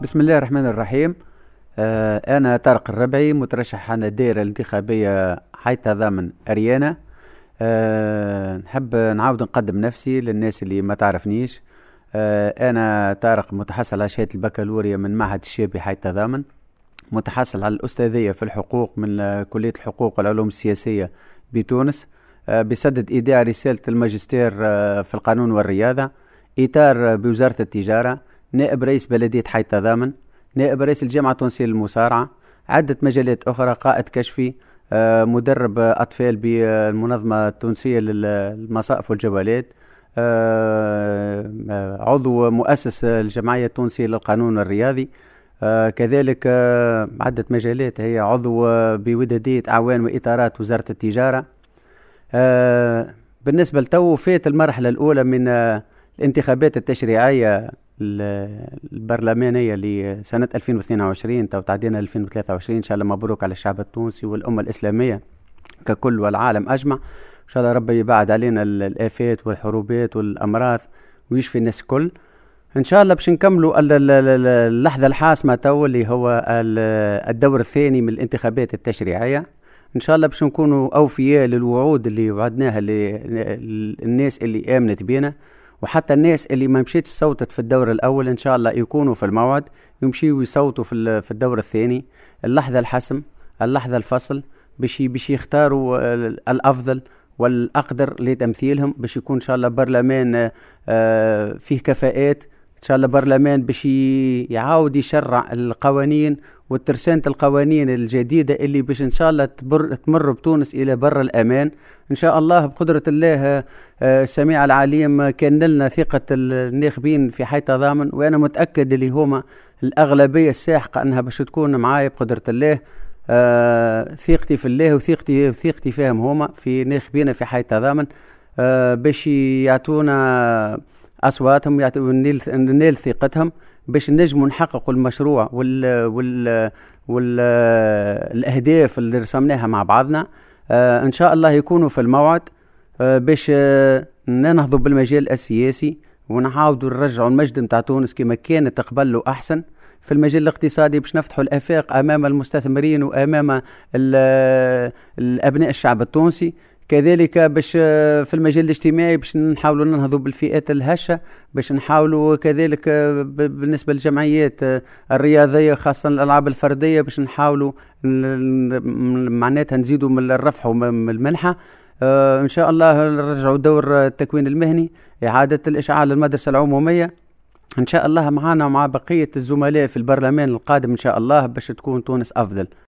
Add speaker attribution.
Speaker 1: بسم الله الرحمن الرحيم آه أنا طارق الربعي مترشح على الدائرة الانتخابية حيث ضامن أريانا آه نحب نعاود نقدم نفسي للناس اللي ما تعرفنيش آه أنا طارق متحصل على شهادة البكالوريا من معهد الشابي حيث ضامن متحصل على الأستاذية في الحقوق من كلية الحقوق والعلوم السياسية بتونس آه، بسدد إيداع رسالة الماجستير آه، في القانون والرياضة إطار بوزارة التجارة نائب رئيس بلدية حي التضامن نائب رئيس الجامعة التونسية للمصارعة عدة مجالات أخرى قائد كشفي آه، مدرب أطفال بالمنظمة التونسية للمصائف والجوالات آه، آه، عضو مؤسس الجمعية التونسية للقانون الرياضي كذلك عدة مجالات هي عضو بودادية أعوان وإطارات وزارة التجارة بالنسبة لتو فات المرحلة الأولى من الانتخابات التشريعية البرلمانية لسنة 2022 تو تعدينا 2023 إن شاء الله مبروك على الشعب التونسي والأمة الإسلامية ككل والعالم أجمع إن شاء الله ربي يبعد علينا الآفات والحروبات والأمراض ويشفي الناس الكل ان شاء الله باش نكملوا اللحظه الحاسمه تو اللي هو الدور الثاني من الانتخابات التشريعيه ان شاء الله باش نكونوا اوفياء للوعود اللي وعدناها للناس اللي امنت بينا وحتى الناس اللي ما مشيت صوتت في الدور الاول ان شاء الله يكونوا في الموعد يمشيوا يصوتوا في في الدور الثاني اللحظه الحسم اللحظه الفصل باش باش يختاروا الافضل والاقدر لتمثيلهم باش يكون ان شاء الله برلمان آه، فيه كفاءات ان شاء الله برلمان باش يعاود يشرع القوانين والترسانه القوانين الجديدة اللي باش ان شاء الله تبر تمر بتونس الى بر الامان ان شاء الله بقدرة الله السميع آه، العليم كان لنا ثقة الناخبين في حي ضامن وانا متأكد اللي هما الاغلبية الساحقة انها باش تكون معايا بقدرة الله آه ثقتي في الله وثقتي وثقتي فيهم هما في ناخبينا في حي تضامن آه باش يعطونا اصواتهم ننال ثقتهم باش نجموا نحققوا المشروع وال وال والاهداف اللي رسمناها مع بعضنا آه ان شاء الله يكونوا في الموعد آه باش آه ننهضوا بالمجال السياسي ونعاودوا نرجعوا المجد نتاع تونس كما كانت قبل احسن في المجال الاقتصادي باش نفتحوا الافاق امام المستثمرين وامام آه، الابناء الشعب التونسي كذلك باش آه، في المجال الاجتماعي باش نحاولوا ننهضوا بالفئات الهشه باش نحاولوا كذلك آه، بالنسبه للجمعيات آه، الرياضيه خاصه الالعاب الفرديه باش نحاولوا معناتها نزيدوا من الرفع ومن المنحه ان شاء الله نرجعوا دور التكوين المهني اعاده الاشعاع للمدرسه العموميه ان شاء الله معنا ومع بقيه الزملاء في البرلمان القادم ان شاء الله باش تكون تونس افضل